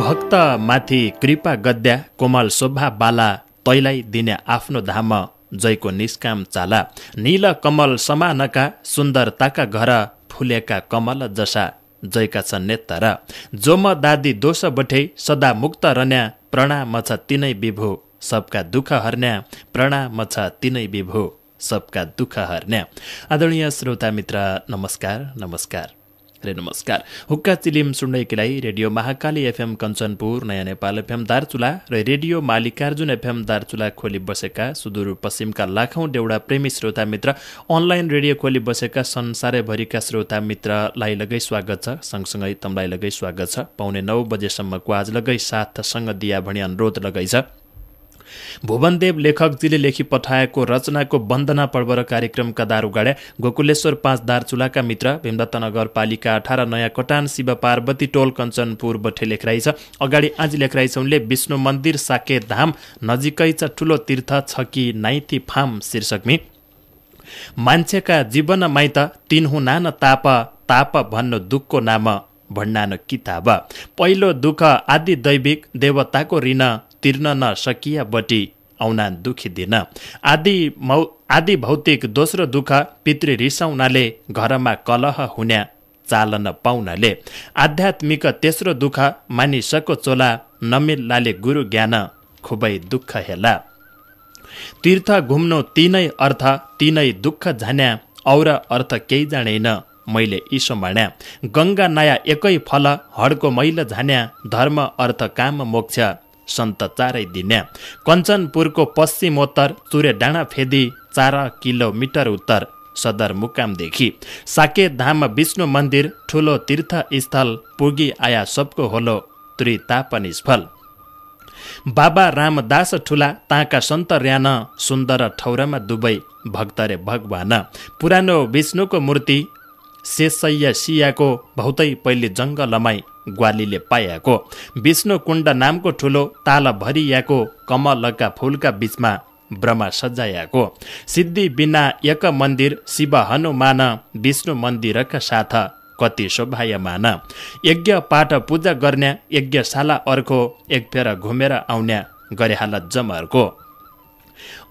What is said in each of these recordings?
माथि कृपा गद्या कोमल शोभा बाला तैलाई दिने आफ्नो धाम जयको निष्काम चाला नील कमल समानका सुन्दरताका घर फुलेका कमल जसा जयका छन् जो जोम दादी दोष बठे सदा मुक्त रन्या प्रणाम छ तिनै विभो सबका दुःख हर्न्या प्रणाम छ तिनै विभो सबका दुःख हर्न्या आदरणीय श्रोता मित्र नमस्कार नमस्कार नमस्कार हुक्का चिलिम सुन्नैकीलाई radio Mahakali FM Kanchanpur Naya Nepal FM Darchula र रेडियो मालिकार्जुन एफएम दार्चुला खोली बसेका सुदूरपश्चिमका लाखौं डेउडा प्रेमी श्रोता मित्र अनलाइन रेडियो खोली बसेका संसारैभरिका श्रोता मित्रलाई लगै स्वागत छ सँगसँगै तमलाई लगै स्वागत छ पाउने नौ बजेसम्मको आज लगै साथसँग दिया भनी अनुरोध लगै छ भुवनदेव लेखकजीले लेखी पठाएको रचनाको वन्दना पर्व र कार्यक्रमका दारुगाडा गोकुलेश्वर पाँच दार्चुलाका मित्र भीमदत्त नगरपालिका अठार नयाँ कटान शिव पार्वती टोल कञ्चनपुर बठे लेखराइछ अगाडि आज लेखराइछ उनले विष्णु मन्दिर साके धाम नजिकै छ ठुलो तीर्थ छ कि नाइथी फाम शीर्षकमी मान्छेका जीवन माइत तिनहु नान ताप ताप भन्नु दुःखको नाम भन्नान किताब पहिलो दुःख आदि दैविक देवताको ऋण तिर्न नसकिया बटी औना दुखी दिन आदि मौ आदि भौतिक दोस्रो दुःख पितृ रिसाउनाले घरमा कलह हुन्या चालन पाउनाले आध्यात्मिक तेस्रो दुःख मानिसको चोला नमिल्लाले गुरु ज्ञान खुबै दुःख हेला तीर्थ घुम्नु तिनै अर्थ तिनै दुःख झान्या और अर्थ केही जानेन मैले इसो माण्या गङ्गा नयाँ एकै फल हडको मैल झान्या धर्म अर्थ काम मोक्ष सन्त चारै दिने कञ्चनपुरको पश्चिमोत्तर चुरे डाँडा फेदी चार किलोमिटर उत्तर सदरमुकामदेखि धाम विष्णु मन्दिर ठुलो तीर्थस्थल पुगी आया सबको होलो त्रितापनिस्फल बाबा रामदास ठुला ताका सन्त र्यान सुन्दर ठौरामा दुबै भक्तरे भगवान पुरानो विष्णुको मूर्ति शेषैया सियाको भौतै पहिले जङ्गलमाई ग्वालीले पाइएको विष्णुकुण्ड नामको ठुलो ताल तालभरियाको कमलका फुलका बीचमा ब्रह्मा सजायाको सिद्धि बिना एक मन्दिर शिव हनुमान विष्णु मन्दिरका साथ कति शोभायमान यज्ञ पाठ पूजा गर्ने यज्ञशाला अर्को एक एकफेर घुमेर आउने गरेहाला जमर्को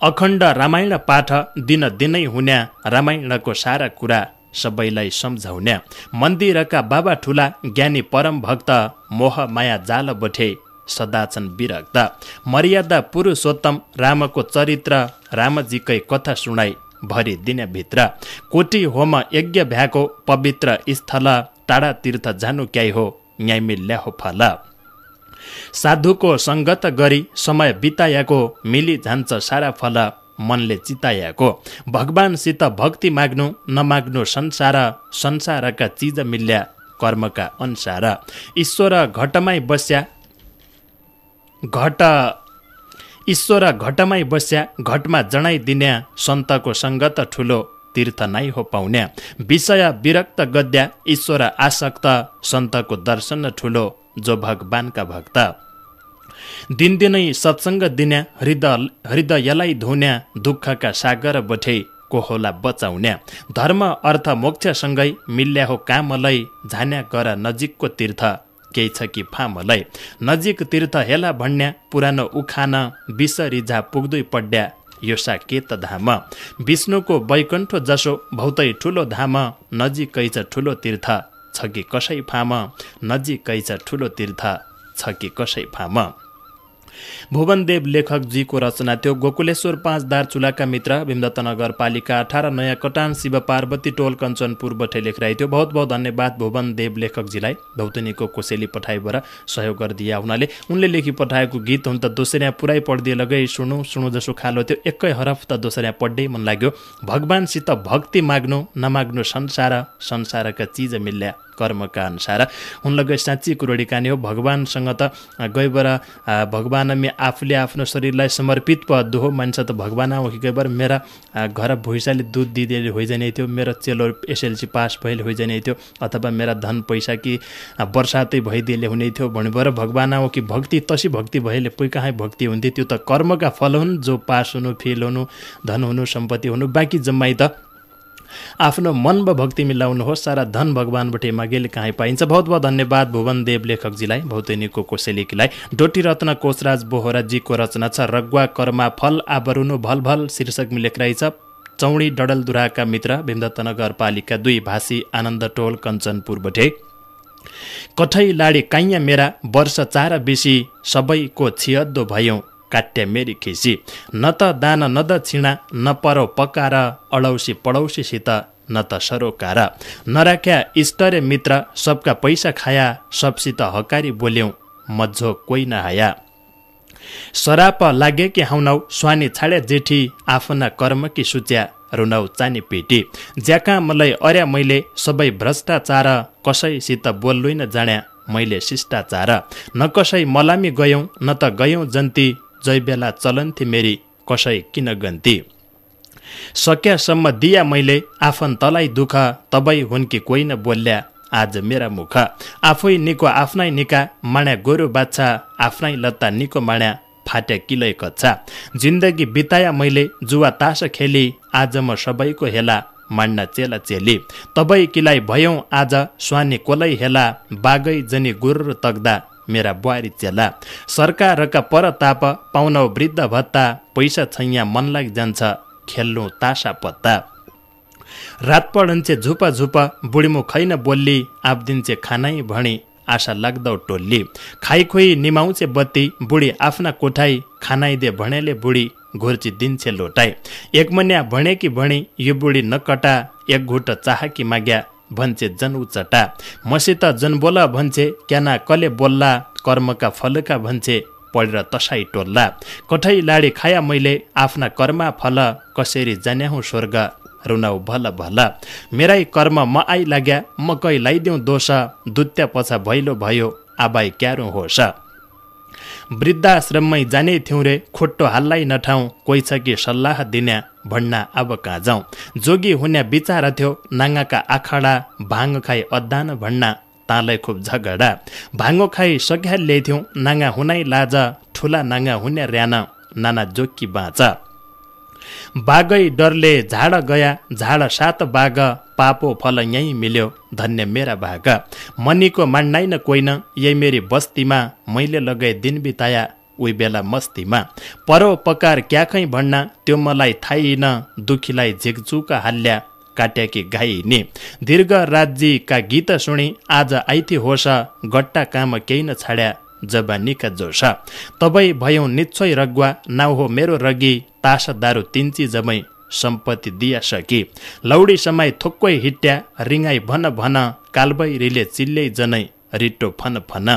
अखण्ड रामायण पाठ दिन दिनै हुने रामायणको सारा कुरा सबैलाई सम्झाउने मन्दिरका बाबा ठुला ज्ञानी परम भक्त मोह माया जाल बठे सदाचन विरक्त मर्यादा पुरुषोत्तम रामको चरित्र रामजीकै कथा सुनाई भरि दिनभित्र कोटी होम यज्ञ भ्याको पवित्र स्थल टाढा तीर्थ जानु क्याइ हो मिल्या हो फल साधुको सङ्गत गरी समय बिताएको जान्छ सारा फल मनले चिताएको भगवान्सित भक्ति माग्नु नमाग्नु संसार संसारका चिज मिल्या कर्मका अनुसार ईश्वर घटमै बस्या घट ईश्वर घटमै बस्या घटमा जनाइदिने सन्तको सङ्गत ठुलो तीर्थ नै हो पाउने विषय विरक्त गद्या ईश्वर आसक्त सन्तको दर्शन ठुलो जो भगवानका भक्त दिनदिनै सत्सङ्ग दिन्या हृदय हृदयलाई धुन्या दुःखका सागर बठे कोहोला बचाउन्या धर्म अर्थ मोक्षसँगै मिल्या हो कामलाई झान्या गर नजिकको तीर्थ केही छ कि फामलाई नजिक तीर्थ हेला भन्या पुरानो उखान विष रिझा पुग्दै पड्या योसा के धाम विष्णुको वैकण्ठ जसो भौतै ठुलो धाम नजिकै छ ठुलो तीर्थ छ कि कसै फाम नजिकै छ ठुलो तीर्थ छ कि कसैफामा भुवनदेव लेखकजीको रचना थियो गोकुलेश्वर पाँच चुलाका मित्र भीमदत्त नगरपालिका अठार नयाँ कटान शिव पार्वती टोल बठे लेखिरहेको थियो बहुत बहुत धन्यवाद भुवनदेव लेखकजीलाई धौतनीको कोसेली पठाइबाट सहयोग गरिदिया हुनाले उनले लेखी पठाएको गीत हुन त दोस्रो पुरै पढिदिए लगै सुनु सुनु जसो खालो थियो एकै हरफ त दोस्रो पढ्दै मन लाग्यो भगवान्सित भक्ति माग्नु नमाग्नु संसार संसारका चिज मिल्या कर्मका अनुसार हुन लगे साँच्ची कुरो हो भगवान्सँग त गएबर भगवान मे आफूले आफ्नो शरीरलाई समर्पित प दोहो मान्छ त भगवान आउँखि गएबर मेरा घर भुइँसाले दुध दिँदै होइजाने थियो मेरो चेलो एसएलसी पास भइल होइजाने थियो अथवा मेरा धन पैसा कि बर्सातै भइदिएले हुने थियो भनेर भगवान आउँ कि भक्ति तसी भक्ति भइले पै कहाँ भक्ति हुन्थ्यो त्यो त कर्मका फल हुन् जो पास हुनु फेल हुनु धन हुनु सम्पत्ति हुनु बाँकी जम्माई त आफ्नो मन व भक्ति मिलाउनुहोस् सारा धन भगवान्बाट मागेले कहीँ पाइन्छ बहुत बहुत धन्यवाद भुवन देव लेखकजीलाई भौतेनीको कोसेलीकीलाई रत्न कोशराज बोहराजीको रचना छ रगुवा कर्मा फल आबरुनु भल भल शीर्षक मिलेक रहेछ चौडी डडलदुराका मित्र भीमदत्त नगरपालिका दुई भाषी आनन्द टोल कञ्चनपुरबटे कठै लाडे काइया मेरा वर्ष चार बेसी सबैको छियद्दो भयौँ काट्य मेरी खिसी न त दान न त छिणा न परो पकाएर अडौसी पडौसीसित न त सरोकार नराख्या इष्ट मित्र सबका पैसा खाया सबसित हकारी बोल्यौँ मझो कोही नहाया सराप लागे कि हाउनौ स्वानी छाड्या जेठी आफ्ना कर्म कि सुच्या रुनौ चानी पेटी ज्याका मलाई अर्या मैले सबै भ्रष्टाचार कसैसित बोल्नु न जाण्या मैले शिष्टाचार न कसै मलामी गयौँ न त गयौँ जन्ती जय बेला चलन्थे मेरी कसै किन गन्ती सकेसम्म दिया मैले आफन्तलाई दुःख तबै हुन् कि कोही न बोल्या आज मेरा मुख आफै निको आफ्नै निका माण्या गोरु बाच्छा आफ्नै लत्ता निको माण्या फाट्या किलै कच्छा जिन्दगी बिताया मैले जुवा तास खेली आज म सबैको हेला मान्ना चेला चेली तबै किलाई भयौँ आज स्वानी कोलै हेला बागै जनी गुरु तग्दा मेरा बुहारी चेला सरकार सरकारका परताप पाउनौ वृद्ध भत्ता पैसा छैया मन जान्छ खेल्नु तासा पत्ता रात पढन्चे झुप झुप बुढीमु खैन बोल्ली दिन्छे खानै भणी आशा लाग्दौ टोल्ली खुई निमाउँछे बत्ती बुढी आफ्ना कोठाई खानाइदे भनेले बुढी घुर्ची दिन्छे लोटाई एक मन्या भणे कि भणी यो बुढी नकटा एक घुट चाह कि माग्या भन्छे जन उच्चटा मसित जन बोल भन्छे क्याना कले बोल्ला कर्मका फलका भन्छे पढेर तसाई टोल्ला कठै लाडे खाया मैले आफ्ना कर्मा फल कसरी जन्याहुँ स्वर्ग रुनाउ भल भल मेरै कर्म म आइ लाग्या म कै लगाइदेऊ दोष दुत्या पछा भैलो भयो आबाई क्यारो होस वृद्धाश्रममै जाने थियौँ रे खोट्टो हाल्लै नठाउँ कोही छ कि सल्लाह दिन्या भन्ना अब कहाँ जाउँ जोगी हुने विचार थियो नाङ्गाका आखाडा भाङ खाइ अद्दान भन्ना तालाई खुब झगडा भाङ्गो खाइ सघ्या ल्याइथ्यौँ नाङ्गा हुनै लाज ठुला नाङ्गा हुने ऱ्यान नाना जोकी बाँच बागै डरले झाड गया झाड सात बाघ पापो फल यहीँ मिल्यो धन्य मेरा भाग मनीको मान्नाइन कोइन यही मेरी बस्तीमा मैले लगाए दिन बिताया उही बेला मस्तीमा परोपकार क्याखै भन्न त्यो मलाई थाहैन दुखीलाई झिकझुका हाल्या काट्याकी गाइने दीर्घ राज्यका गीत सुने आज आइथी होस गट्टा काम केही न छाड्या जब निका जोस तबै भयौँ निश्चय रग्वा नाउ हो मेरो रगी तास दारू तिन्ची जमै सम्पत्ति सके लौडी समय थोक्कै हिट्या रिङाई भन भन कालबैरीले चिल्लै जनै रिटो फन फन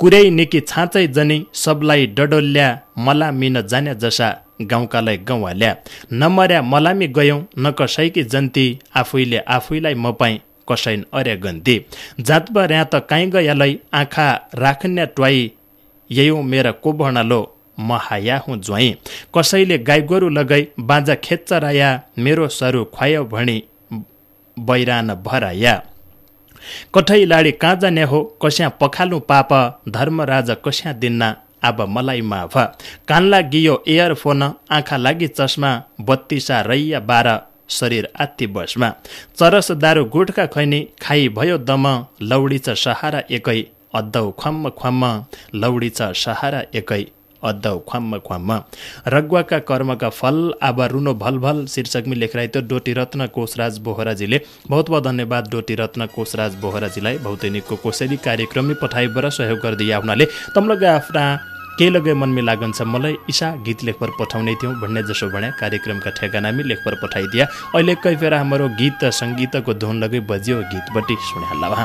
कुरै निकी छाँचै जनी सबलाई डडोल्या मलामिन जान्या जसा गाउँकालाई गाउँहाल्या नमर्या मलामी गयौँ न कसैकी जन्ती आफैले आफैलाई मपाई कसैन अर्या गन्ती जातबा ऱ्या त काहीँ गयालाई आँखा राख्ने ट्वाई ययौँ मेरा कोभणालो महाया हुँ ज्वाइँ कसैले गाई गोरु लगाई बाँझा खेच्च राया मेरो सरु खुवायो भनी बैरान भराया कठै लाडी काँजा न्याहो कस्या पखालु पाप धर्म धर्मराज कस्या दिन्ना अब मलाई माफ कानला गियो एयरफोन आँखा लागि चस्मा बत्तिसा रैया बाह्र शरीर आत्ति बसमा चरस दारु गुटका खैनी खाइ भयो दम लौडी छ सहारा एकै अद्दौ खम्म खम्म लौडी छ सहारा एकै अद्ध ख्वाम्म ख्वाम्म रग्वाका कर्मका फल आबारुनो भलभल शीर्षकमी डोटी रत्न कोषराज बोहराजीले बहुत बहुत धन्यवाद डोटी रत्न कोषराज बोहराजीलाई भौतैनिकको कोसेली कार्यक्रममै पठाइबाट सहयोग गरिदिया हुनाले तम्लगा आफ्ना केही लगे मनमी लागन मलाई इसा गीत लेखपर पठाउने थियौँ भन्ने जसो भने कार्यक्रमका ठेगानामी लेखपर पठाइदिया अहिले कै फेर हाम्रो गीत सङ्गीतको धुन लगै बज्यो गीतपट्टि सुने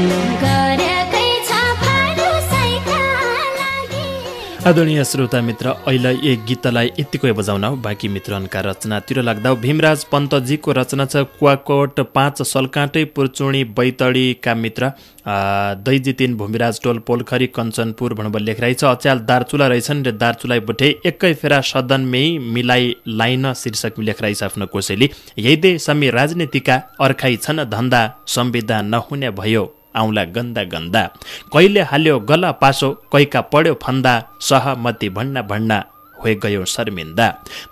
आदरणीय श्रोता मित्र अहिले एक गीतलाई यत्तिकै बजाउन बाँकी मित्रहरूका रचनातिर लाग्दा भीमराज पन्तजीको रचना छ कुवाकोट पाँच सलकाँटै पुर्चुणी बैतडीका मित्र दैजितिन भूमिराज टोल पोलखरी कञ्चनपुर भन्नुभयो लेखराई छ अच्याल दार्चुला रहेछन् र दार्चुलाई बुठे एकै फेरा सदनमै मिलाइ लाइन शीर्षक लेखराई छ आफ्नो कोसेली यही दे समी राजनीतिका अर्खाइ छन् धन्दा संविधान नहुने भयो आउँला गन्दा गन्दा कहिले हाल्यो गला पासो कैका पढ्यो फन्दा सहमति भन्ना भन्ना हुए गयो शर्मिन्दा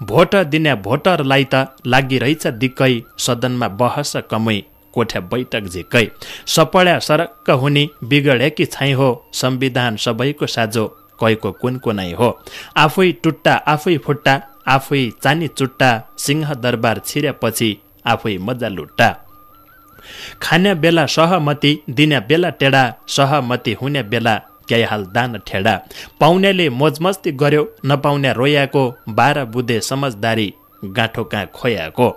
भोट दिने भोटरलाई त लागिरहेछ दिक्कै सदनमा बहस कमै कोठ्या बैठक झिक्कै सपड्या सरक्क हुने बिगडेकी छाइ हो संविधान सबैको साझो कहीको कुनको नै हो आफै टुट्टा आफै फुट्टा आफै चानी चुट्टा सिंह दरबार छिरेपछि आफै मजा लुट्टा खाने बेला सहमति दिने बेला टेडा सहमति हुने बेला केही हाल दान ठेडा पाउनेले मोजमस्ती गर्यो नपाउने रोयाको बाह्र बुधे समझदारी गाँठो कहाँ खोयाको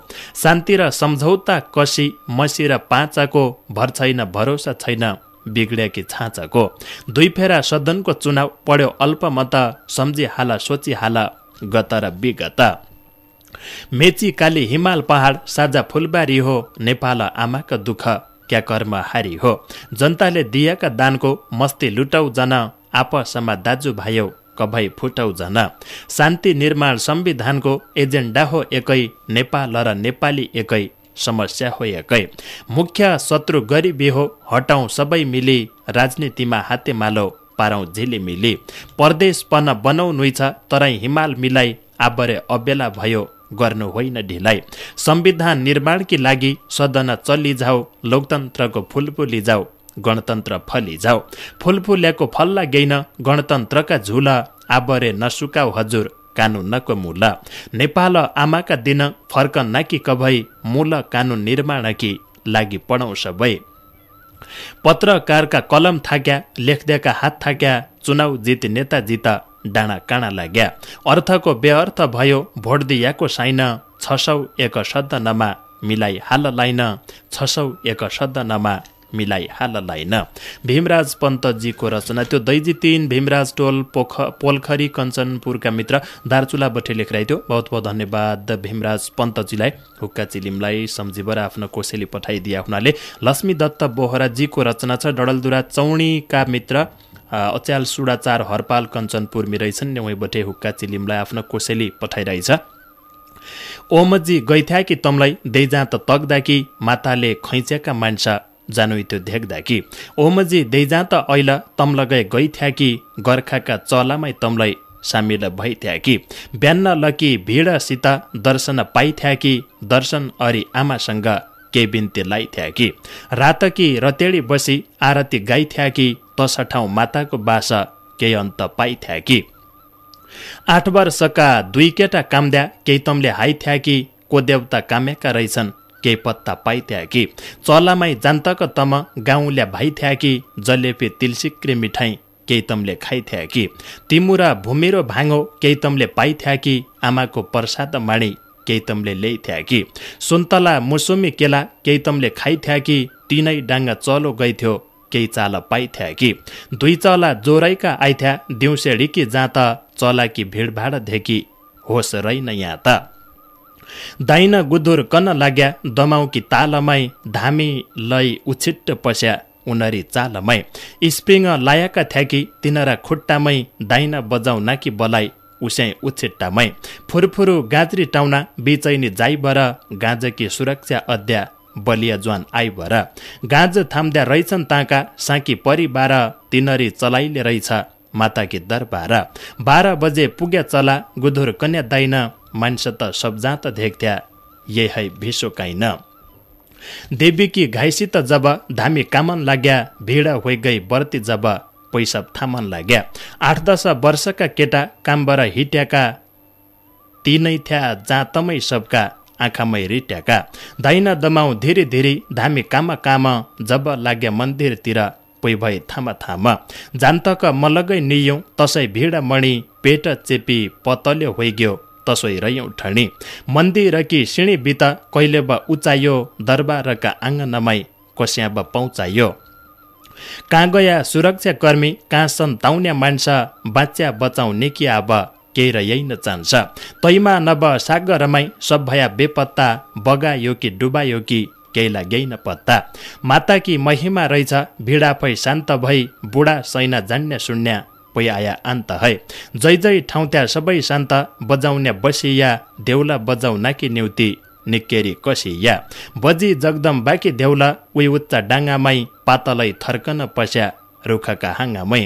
शान्ति र सम्झौता कसी मसी र पाँचाको भर छैन भरोसा छैन कि छाँचाको दुई फेरा सदनको चुनाव पढ्यो अल्पमत सम्झिहाला सोचिहाला गत र विगत मेची काली हिमाल पहाड साझा फुलबारी हो नेपाल आमाको दुःख क्या कर्म हारी हो जनताले दिएका दानको मस्ती लुटाउ जन आपसमा दाजु दाजुभाइौ कभै फुटाउ जन शान्ति निर्माण संविधानको एजेन्डा हो एकै नेपाल र नेपाली एकै समस्या हो एकै मुख्य शत्रु गरिबी हो हटाउ सबै मिली राजनीतिमा हातेमालो पारौँ झिलिमिली परदेशपन बनाउनु छ तरै हिमाल मिलाई आबरे अबेला भयो गर्नु होइन ढिलाइ संविधान निर्माणकी लागि सदन चलिजाऊ लोकतन्त्रको फुलपुली जाऊ गणतन्त्र फलिजाऊ फुलफुल्याको फल्ला गेइन गणतन्त्रका झुला आबरे नसुकाऊ हजुर कानुनको मूल नेपाल आमाका दिन फर्कन् नाकी कभै मूल कानुन निर्माण कि लागि पढौँ सबै पत्रकारका कलम थाक्या लेख्दाका हात थाक्या चुनाव जित नेता जित डाँडा काँडा लाग्या अर्थको व्यर्थ भयो भोट दिएको साइन छ सौ एक शब्द नमा मिलाइ हाल लाइन छ सौ एक शब्द नमा मिलाइ हाल लाइन भीमराज पन्तजीको रचना त्यो दैजी तिन भीमराज टोल पोख पोलखरी कञ्चनपुरका मित्र दार्चुला बठे थियो बहुत बहुत धन्यवाद भीमराज पन्तजीलाई हुक्का चिलिमलाई सम्झिबर आफ्नो कोसेली पठाइदिया हुनाले लक्ष्मी दत्त बोहराजीको रचना छ डडलदुरा चौणीका मित्र अच्याल सुडाचार हरपाल कञ्चनपुरमी रहेछन् नेवैबटे हुक्का चिलिमलाई आफ्नो कोसेली पठाइरहेछ ओमजी कि तमलाई दैजा त कि माताले खैँच्याका मान्छा जानु त्यो कि ओमजी दैजा त ऐला तम लगाए कि गर्खाका चलामै तमलाई सामेल भइथ्या कि बिहान लकी भिडसित दर्शन पाइथ्या कि दर्शन अरि आमासँग केही बिन्ती कि रातकी रतेडी बसी आरती गाइथ्या कि दशा ठाउँ माताको बासा केही अन्त पाइथ्या कि आठ वर्षका दुई केटा काम्द्या केही तमले हाइथ्या कि को देवता कामेका रहेछन् केही पत्ता पाइथ्या कि चलामाई जान्तक तम गाउँल्या भाइथ्या कि जलेपी तिलसिक्री मिठाई केही तमले खाइथ्या कि तिमुरा भूमिरो भाँगो केही तमले पाइथ्या कि आमाको प्रसाद केही तमले ल्याइथ्या कि सुन्तला मुसुमी केला केही तमले खाइथ्या कि तिनै डाङ्गा चलो गइथ्यो केही चाल पाइथ्या कि दुई चला जोराइका आइथ्या दिउँसेडी कि जाँ त चला कि भिडभाड धेकी होस् रैन यहाँ त दाइन गुदुर कन लाग्या दमाउ कि तालमै धामी लै उछिट्ट पस्या उनरी चालमै स्प्रिङ लायका थ्याकी तिनरा खुट्टामै दाइन बजाउना कि बलाइ उसै उछिट्टामै फुरफुरु गाज्री टाउना बिचैनी जाइबर गाँजकी सुरक्षा अध्या बलिया ज्वान आई भर गाँज थाम्द्या रहेछन् ताका साँकी परिवार तिनरी चलाइले रहेछ माताकी दरबार बाह्र बजे पुग्या चला गुधुर कन्या दाइन मान्छ त सब्जा त देख्थ्या यही है भिसो काइन देवीकी घाइसित जब धामी कामन लाग्या भिड होइ गई बर्ती जब पैसा थामन लाग्या आठ दस वर्षका केटा कामबाट हिट्याका तिनै थ्या जाँतमै सबका आँखामा हेरी ट्याका दाइना दमाउ धेरै धेरै धामे कामा काम जब लाग्य मन्दिरतिर पोइ भए थामा थामा जान्तक मलगै नियौँ तसै भिड मणि पेट चेपी पतल्यो होइग्यो तसै रयौँ ठणी मन्दिर कि सिँढी बित कहिले ब उचायो दरबारका आँगनमै कोस्या ब पहुँचायो कहाँ गया सुरक्षाकर्मी कहाँ सन्ताउने मान्छ बाच्या बचाउने कि अब केही न चाहन्छ तैमा नभ सागरमै सब भया बेपत्ता बगायो कि डुबायो कि केही न पत्ता माता कि महिमा रहेछ भिडा फै शान्त भई बुढा सैना जान्ने सुन्या पै आया अन्त है जै जै ठाउँ त्यहाँ सबै शान्त बजाउने बसिया देउला बजाउना कि न्युति निकेरी कसिया बजी जगदम बाँकी देउला उही उच्च डाङ्गामै पातलै थर्कन पस्या रुखका हाँगामै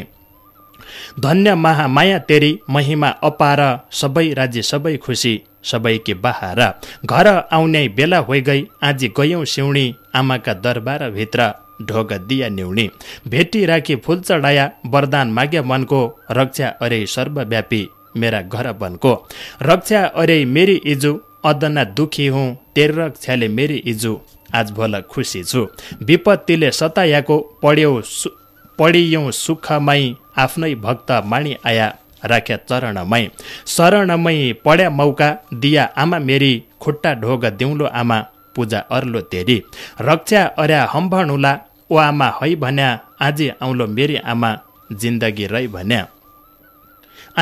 धन्य महामाया माया तेरी महिमा अपार सबै राज्य सबै खुसी सबै के बहारा घर आउने बेला होइ गई आज गयौँ सिउणी आमाका दरबार भित्र ढोग दिया न्युणी भेटी राखी फुल चढाया वरदान माग्या मनको रक्षा अरे सर्वव्यापी मेरा घर बनको रक्षा अरे मेरी इजु अदना दुखी हुँ तेर रक्षाले मेरी इजु आज भोल खुसी छु विपत्तिले सतायाको पढ्यौ सु पढियौँ सुखमै आफ्नै भक्त माणी आया राख्या चरणमै शरणमै पढ्या मौका दिया आमा मेरी खुट्टा ढोग दिउँलो आमा पूजा अर्लो तेरी रक्षा अर्या हम्भणुला ओ आमा है भन्या आज आउँलो मेरी आमा जिन्दगी रै भन्या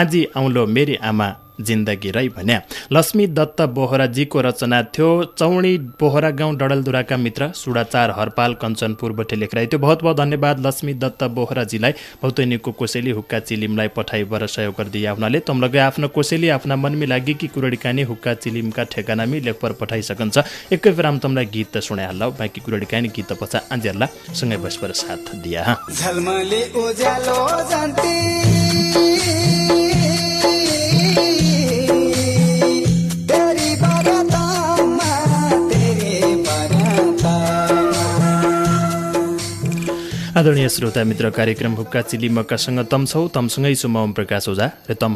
आज आउँलो मेरी आमा जिन्दगी रै भन्या लक्ष्मी दत्त बोहराजीको रचना थियो चौडी बोहरा गाउँ डडलदुराका मित्र सुडाचार हरपाल कञ्चनपुरबाट लेखेर थियो बहुत बहुत धन्यवाद लक्ष्मी दत्त बोहराजीलाई भौतनीको कोसेली हुक्का चिलिमलाई पठाइबाट सहयोग गरिदिए हुनाले तम्लगे आफ्नो कोसेली आफ्ना मनमी लागि कि कुरडीकानी हुक्का चिलिमका ठेगानामी लेखपर पठाइसकन्छ एकै बेरामा तमलाई गीत त सुने बाँकी कुरडीकानी गीत पछा आन्जेरला सँगै बसबर साथ दिया आदरणीय श्रोता मित्र कार्यक्रम हुक्का चिली मक्कासँग तम छौ तमसँगै छु म प्रकाश ओझा र तम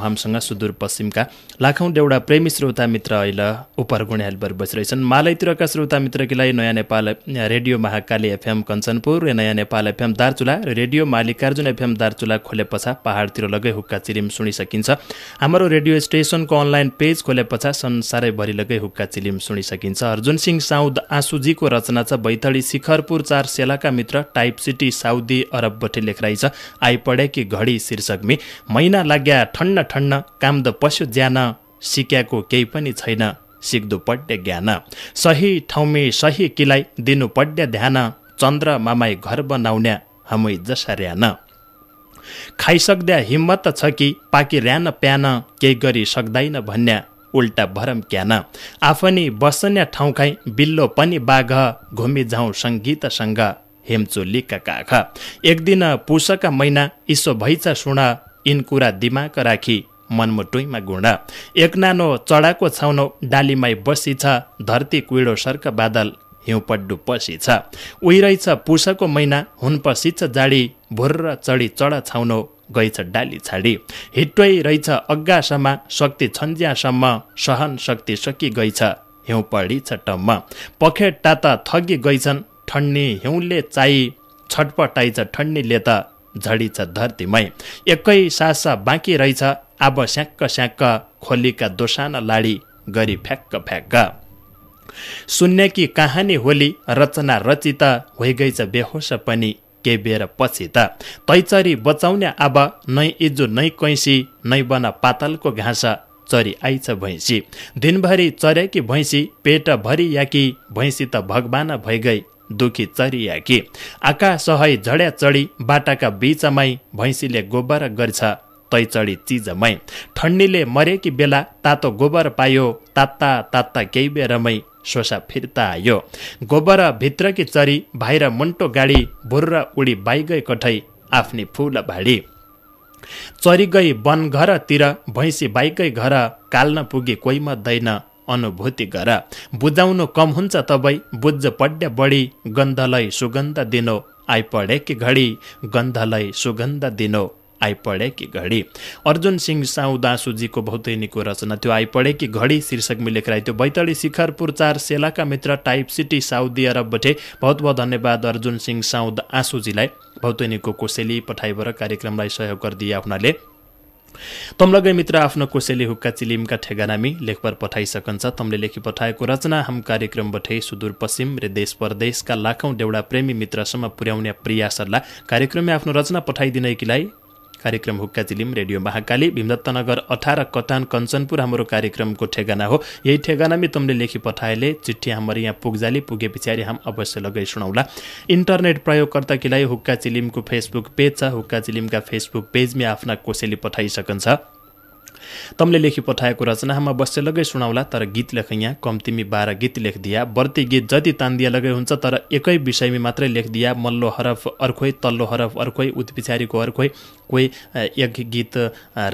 सुदूरपश्चिमका लाखौँ डेउडा प्रेमी श्रोता मित्र अहिले उपर हेल्पर बसिरहेछन् मालैतिरका श्रोता मित्रकीलाई नयाँ नेपाल रेडियो महाकाली एफएम कञ्चनपुर र नयाँ नेपाल एफएम दार्चुला र रेडियो मालिकार्जुन एफएम दार्चुला खोले पछा पहाडतिर लगै हुक्का चिलिम सुनिसकिन्छ हाम्रो रेडियो स्टेसनको अनलाइन पेज खोले पछा संसारैभरि लगै हुक्का चिलिम सुनिसकिन्छ अर्जुन सिंह साउद आँसुजीको रचना छ बैतडी शिखरपुर चार सेलाका मित्र टाइप सिटी साउदी अरबबाट लेखराइछ आइपडेकी घडी शीर्षकमी महिना लाग्या ठन्न ठन्न काम द पस्यो ज्यान सिक्याको केही पनि छैन सिक्दो पड्य ज्ञान सही ठाउँमै सही किलाई दिनु पड्य ध्यान चन्द्र मामाई घर बनाउन्या हमै जसा ऱ्यान खाइसक्दा हिम्मत छ कि पाकी र्यान प्यान केही गरी सक्दैन भन्या उल्टा भरम क्यान आफ्नै बसन्या ठाउँ खाइ बिल्लो पनि बाघ घुमिजाउँ सङ्गीतसँग हेमचोलीका काख एक दिन पुसका महिना इसो भैचा सुण इन कुरा दिमाग राखी मनमुटुईमा गुण एक नानो चढाको छाउनो डालीमाई बसी छ धरती कुइडो सर्क बादल हिउँपड्डु पसी छ उहिरहेछ पुसको मैना हुन पसी छ जाडी भुर्र चढी चढा छाउनो गइछ डाली छाडी हिट्टै रहेछ अग्गासम्म शक्ति छन्ज्यासम्म सहन शक्ति सकि गइछ हिउँ पढी छ टम्म पखेट टाता थगी गइछन् ठन्ने हिउँले चाहि छटपटाइछ ठन्नीले त झडी छ धरतीमै एकै सास बाँकी रहेछ अब स्याक्क स्याक्क खोलीका दोसाना लाडी गरी फ्याक्क फ्याक्क सुन्ने कि कहानी होली रचना रचित छ बेहोस पनि के बेर पछि त तैचरी बचाउने अब नै इजु नै कैँसी नै बन पातलको घाँस चरी आइछ भैँसी दिनभरि चरेकी भैँसी पेट या कि भैँसी त भगवान भइगई दुखी चरिया कि आकाश झड्या चढी बाटाका बिचमै भैँसीले गोबर गर्छ तैचडी चिजमै ठन्डीले मरेकी बेला तातो गोबर पायो तात्ता तात्ता केही बेरमै सोसा फिर्ता आयो गोबर भित्रकी चरी भाइर मुन्टो गाडी भुर्र उडी गई कठै आफ्नी फुल भाडी चरी गई वनघरतिर भैँसी बाइकै घर काल्न पुगी कोही मद्दैन अनुभूति गर बुझाउनु कम हुन्छ तबै बुझ पढ्य बढी गन्धलाई सुगन्ध दिनो आइपढे कि घडी गन्धलाई सुगन्ध दिनो आइपढे कि घडी अर्जुन सिंह साउदासुजीको भौतैनीको रचना त्यो आइपढे कि घडी शीर्षक मिलेर त्यो बैतडी शिखरपुर चार सेलाका मित्र टाइप सिटी साउदी अरबबाट बहुत बहुत धन्यवाद अर्जुन सिंह साउद आसुजीलाई भौतैनीको कोसेली पठाइबर कार्यक्रमलाई सहयोग गरिदिए हुनाले तम्लगै मित्र आफ्नो कोसेली हुक्का चिलिमका ठेगानामी लेखभर पठाइसकन्छ तम्ले लेखी पठाएको रचना हाम बठे सुदूरपश्चिम र देश परदेशका लाखौँ देउडा प्रेमी मित्रसम्म पुर्याउने प्रयासहरूलाई कार्यक्रममा आफ्नो रचना किलाई कार्यक्रम हुक्का चिलिम रेडियो महाकाली भीमदत्तनगर अठार कटान कञ्चनपुर हाम्रो कार्यक्रमको ठेगाना हो यही ठेगानामै तुमले लेखी पठाएले चिठी हाम्रो यहाँ पुग्जाली पुगे पछाडि हाम अवश्य लगाइ सुनाउला इन्टरनेट प्रयोगकर्ताकीलाई हुक्का चिलिमको फेसबुक पेज छ हुक्का चिलिमका फेसबुक पेजमा आफ्ना कोसेली पठाइसकन्छ तमले लेखी पठाएको रचना रचनामा बस्य लगै सुनाउला तर गीत लेख यहाँ कम्तीमी बाह्र गीत लेखिदिया बर्ती गीत जति तान्दिया लगै हुन्छ तर एकै विषयमा मात्रै लेखिदिया मल्लो हरफ अर्कै तल्लो हरफ अर्कै उत पछाडिको अर्कै कोही एक गीत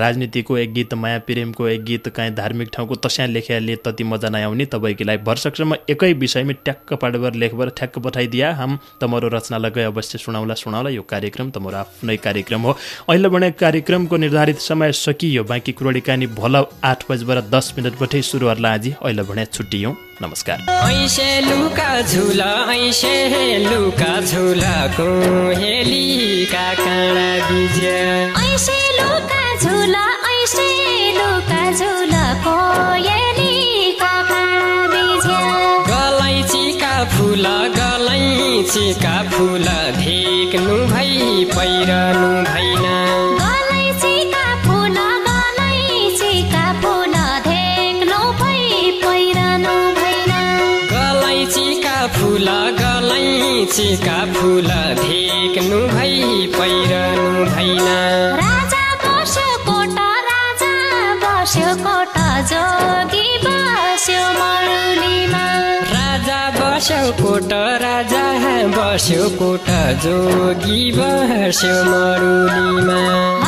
राजनीतिको एक गीत माया प्रेमको एक गीत काहीँ धार्मिक ठाउँको तस्या लेखियाले तति मजा नआउने तपाईँकीलाई वर्षसम्म एकै विषयमा ट्याक्क पाडबर लेखबर ठ्याक्क पठाइदिया हाम तमरो रचना लगै अवश्य सुनाउला सुनाउला यो कार्यक्रम तमरो आफ्नै कार्यक्रम हो अहिले भने कार्यक्रमको निर्धारित समय सकियो बाँकी क्रोडी कुराकानी भोल आठ बजेबाट दस मिनटबाटै सुरु होला आज अहिले भने छुट्टियौँ नमस्कार फुल गलैँचीका फुल धेक्नु भई पहिरनु भैन लिचीका फुल भेक्नु भई पहिरनु भएन राजा बस्यो कोट राजा बस्यो कोट जोगी बस्यो मरुलीमा राजा बस्यो कोट राजा बस्यो कोट जोगी बस्यो मरुलीमा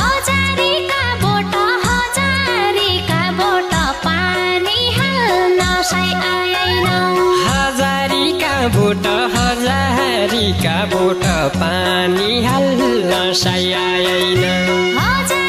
हजारीका बोट हजारीका बोट पानी हाल्न सै आएन हजारीका बोट बोट पानी हाल्न हजुर